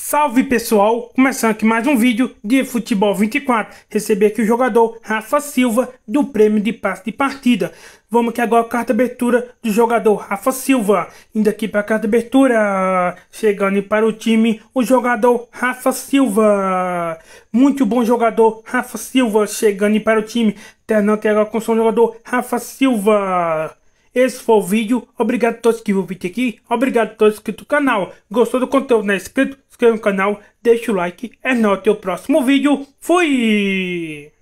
Salve pessoal, começando aqui mais um vídeo de Futebol 24. Recebi aqui o jogador Rafa Silva do prêmio de passe de partida. Vamos aqui agora a carta abertura do jogador Rafa Silva. Indo aqui para a carta abertura, chegando para o time, o jogador Rafa Silva. Muito bom jogador, Rafa Silva, chegando para o time. Terminando aqui agora com o jogador Rafa Silva. Esse foi o vídeo. Obrigado a todos que viram o vídeo aqui. Obrigado a todos que inscritos no canal. Gostou do conteúdo? Não é inscrito? Inscreva no canal. Deixa o like. É nóis. Até o próximo vídeo. Fui!